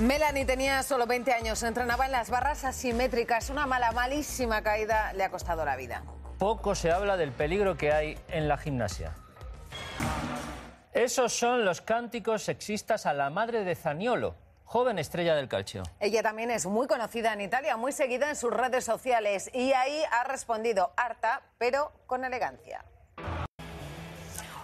Melanie tenía solo 20 años, entrenaba en las barras asimétricas. Una mala, malísima caída le ha costado la vida. Poco se habla del peligro que hay en la gimnasia. Esos son los cánticos sexistas a la madre de Zaniolo, joven estrella del calcio. Ella también es muy conocida en Italia, muy seguida en sus redes sociales y ahí ha respondido harta, pero con elegancia.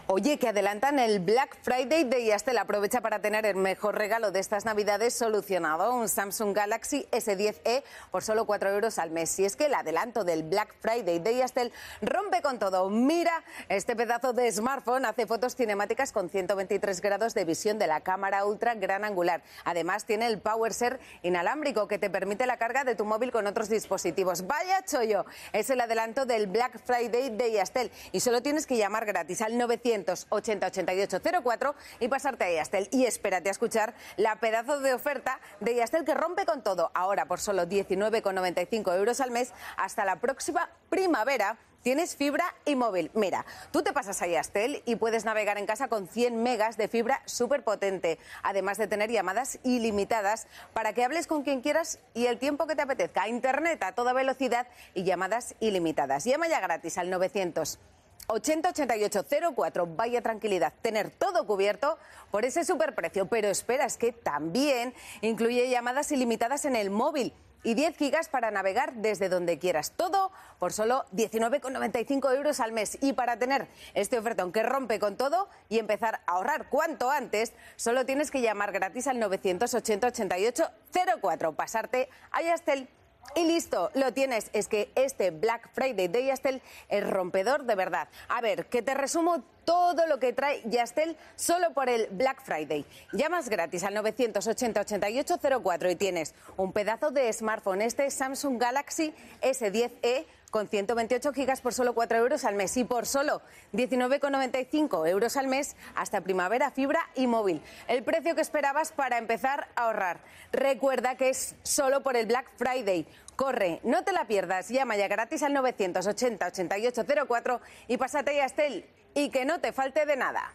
Oye, que adelantan el Black Friday de Yastel. Aprovecha para tener el mejor regalo de estas Navidades solucionado, un Samsung Galaxy S10e por solo 4 euros al mes. Y es que el adelanto del Black Friday de Yastel rompe con todo. Mira, este pedazo de smartphone hace fotos cinemáticas con 123 grados de visión de la cámara ultra gran angular. Además, tiene el PowerShare inalámbrico que te permite la carga de tu móvil con otros dispositivos. Vaya chollo, es el adelanto del Black Friday de Yastel. Y solo tienes que llamar gratis al 900 980 8804 y pasarte a Yastel. Y espérate a escuchar la pedazo de oferta de Yastel que rompe con todo. Ahora por solo 19,95 euros al mes hasta la próxima primavera tienes fibra y móvil. Mira, tú te pasas a Yastel y puedes navegar en casa con 100 megas de fibra súper potente, además de tener llamadas ilimitadas para que hables con quien quieras y el tiempo que te apetezca. Internet a toda velocidad y llamadas ilimitadas. Llama ya gratis al 900. 888.04. Vaya tranquilidad, tener todo cubierto por ese superprecio. Pero esperas que también incluye llamadas ilimitadas en el móvil y 10 gigas para navegar desde donde quieras. Todo por solo 19,95 euros al mes. Y para tener este ofertón que rompe con todo y empezar a ahorrar cuanto antes, solo tienes que llamar gratis al 980 pasarte a Yastel y listo, lo tienes. Es que este Black Friday de Yastel es rompedor de verdad. A ver, que te resumo todo lo que trae Yastel solo por el Black Friday. Llamas gratis al 980-8804 y tienes un pedazo de smartphone, este Samsung Galaxy S10e con 128 gigas por solo 4 euros al mes y por solo 19,95 euros al mes hasta primavera, fibra y móvil. El precio que esperabas para empezar a ahorrar. Recuerda que es solo por el Black Friday. Corre, no te la pierdas. Llama ya gratis al 980 8804 y pásate a Estel y que no te falte de nada.